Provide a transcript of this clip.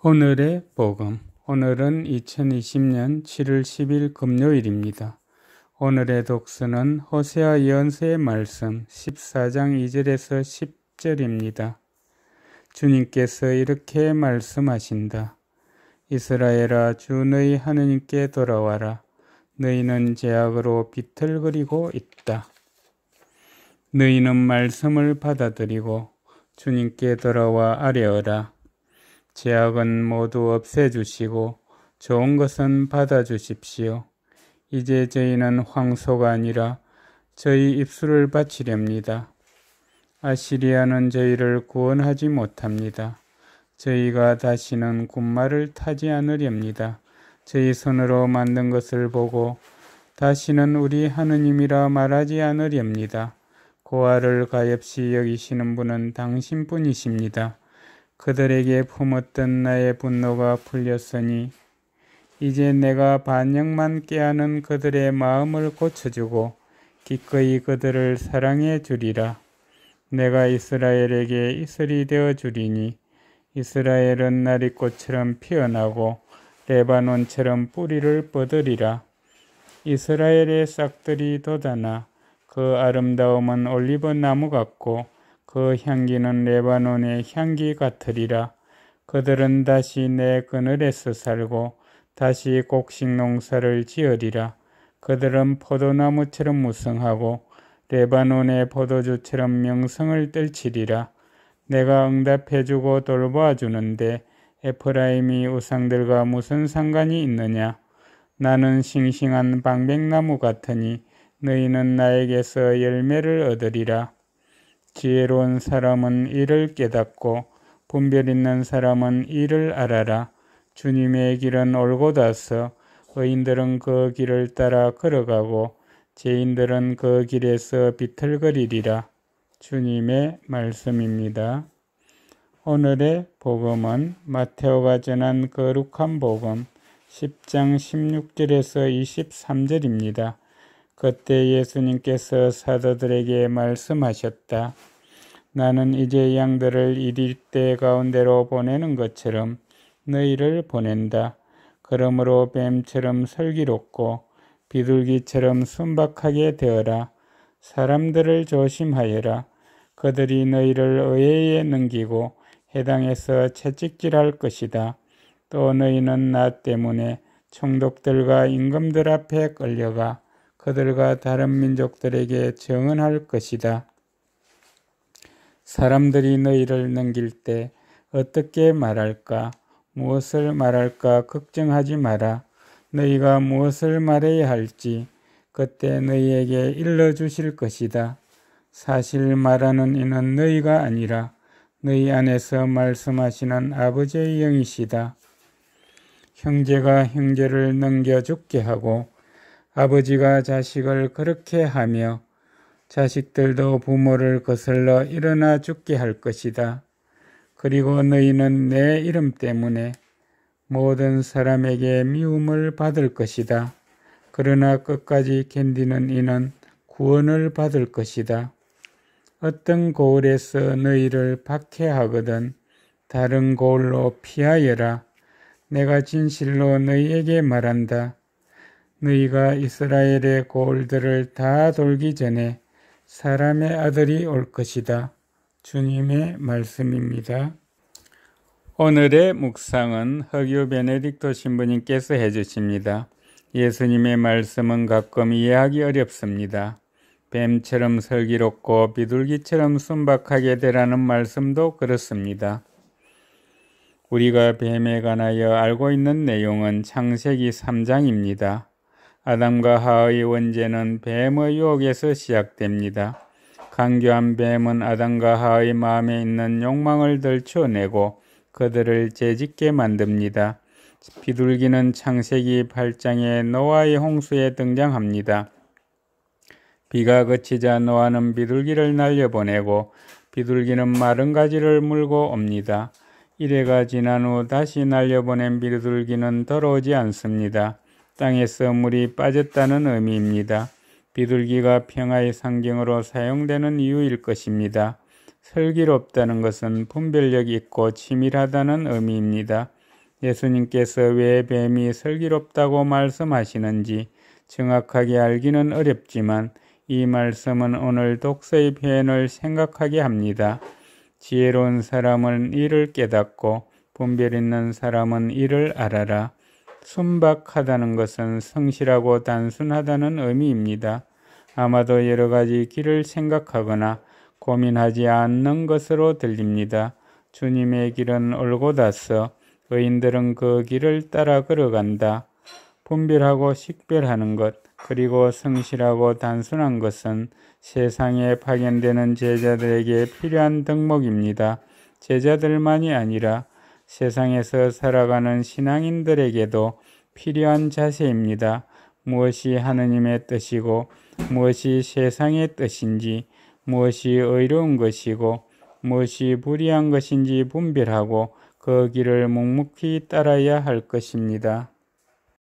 오늘의 복음. 오늘은 2020년 7월 10일 금요일입니다. 오늘의 독서는 호세아 연세의 말씀 14장 2절에서 10절입니다. 주님께서 이렇게 말씀하신다. 이스라엘아 주 너희 하느님께 돌아와라. 너희는 제약으로 비틀거리고 있다. 너희는 말씀을 받아들이고 주님께 돌아와 아뢰어라. 제약은 모두 없애주시고 좋은 것은 받아주십시오. 이제 저희는 황소가 아니라 저희 입술을 바치렵니다. 아시리아는 저희를 구원하지 못합니다. 저희가 다시는 군말을 타지 않으렵니다. 저희 손으로 만든 것을 보고 다시는 우리 하느님이라 말하지 않으렵니다. 고아를 가엾이 여기시는 분은 당신뿐이십니다. 그들에게 품었던 나의 분노가 풀렸으니 이제 내가 반영만 깨하는 그들의 마음을 고쳐주고 기꺼이 그들을 사랑해 주리라. 내가 이스라엘에게 이슬이 되어 주리니 이스라엘은 나리꽃처럼 피어나고 레바논처럼 뿌리를 뻗으리라. 이스라엘의 싹들이 돋아나 그 아름다움은 올리브 나무 같고 그 향기는 레바논의 향기 같으리라. 그들은 다시 내 그늘에서 살고 다시 곡식 농사를 지으리라. 그들은 포도나무처럼 무성하고 레바논의 포도주처럼 명성을 떨치리라. 내가 응답해주고 돌보아주는데 에프라임이 우상들과 무슨 상관이 있느냐? 나는 싱싱한 방백나무 같으니 너희는 나에게서 열매를 얻으리라. 지혜로운 사람은 이를 깨닫고 분별 있는 사람은 이를 알아라. 주님의 길은 올고다서 의인들은 그 길을 따라 걸어가고 죄인들은 그 길에서 비틀거리리라. 주님의 말씀입니다. 오늘의 복음은 마테오가 전한 거룩한 복음 10장 16절에서 23절입니다. 그때 예수님께서 사도들에게 말씀하셨다. 나는 이제 양들을 이릴 때 가운데로 보내는 것처럼 너희를 보낸다. 그러므로 뱀처럼 슬기롭고 비둘기처럼 순박하게 되어라. 사람들을 조심하여라. 그들이 너희를 의회에 넘기고 해당해서 채찍질할 것이다. 또 너희는 나 때문에 총독들과 임금들 앞에 끌려가 그들과 다른 민족들에게 정언할 것이다. 사람들이 너희를 넘길 때 어떻게 말할까? 무엇을 말할까? 걱정하지 마라. 너희가 무엇을 말해야 할지 그때 너희에게 일러 주실 것이다. 사실 말하는 이는 너희가 아니라 너희 안에서 말씀하시는 아버지의 영이시다. 형제가 형제를 넘겨 죽게 하고 아버지가 자식을 그렇게 하며 자식들도 부모를 거슬러 일어나 죽게 할 것이다. 그리고 너희는 내 이름 때문에 모든 사람에게 미움을 받을 것이다. 그러나 끝까지 견디는 이는 구원을 받을 것이다. 어떤 고을에서 너희를 박해하거든 다른 고을로 피하여라. 내가 진실로 너희에게 말한다. 너희가 이스라엘의 고을들을 다 돌기 전에 사람의 아들이 올 것이다. 주님의 말씀입니다. 오늘의 묵상은 허규 베네딕토 신부님께서 해주십니다. 예수님의 말씀은 가끔 이해하기 어렵습니다. 뱀처럼 슬기롭고 비둘기처럼 순박하게 되라는 말씀도 그렇습니다. 우리가 뱀에 관하여 알고 있는 내용은 창세기 3장입니다. 아담과 하의 원죄는 뱀의 유혹에서 시작됩니다. 강교한 뱀은 아담과 하의 마음에 있는 욕망을 들춰내고 그들을 재짓게 만듭니다. 비둘기는 창세기 8장에 노아의 홍수에 등장합니다. 비가 그치자 노아는 비둘기를 날려보내고 비둘기는 마른 가지를 물고 옵니다. 이래가 지난 후 다시 날려보낸 비둘기는 들어오지 않습니다. 땅에서 물이 빠졌다는 의미입니다. 비둘기가 평화의 상징으로 사용되는 이유일 것입니다. 설기롭다는 것은 분별력 있고 치밀하다는 의미입니다. 예수님께서 왜 뱀이 설기롭다고 말씀하시는지 정확하게 알기는 어렵지만 이 말씀은 오늘 독서의 표현을 생각하게 합니다. 지혜로운 사람은 이를 깨닫고 분별 있는 사람은 이를 알아라. 순박하다는 것은 성실하고 단순하다는 의미입니다. 아마도 여러 가지 길을 생각하거나 고민하지 않는 것으로 들립니다. 주님의 길은 올고다서 의인들은 그 길을 따라 걸어간다. 분별하고 식별하는 것, 그리고 성실하고 단순한 것은 세상에 파견되는 제자들에게 필요한 덕목입니다. 제자들만이 아니라 세상에서 살아가는 신앙인들에게도 필요한 자세입니다. 무엇이 하느님의 뜻이고 무엇이 세상의 뜻인지 무엇이 의로운 것이고 무엇이 불의한 것인지 분별하고 그 길을 묵묵히 따라야 할 것입니다.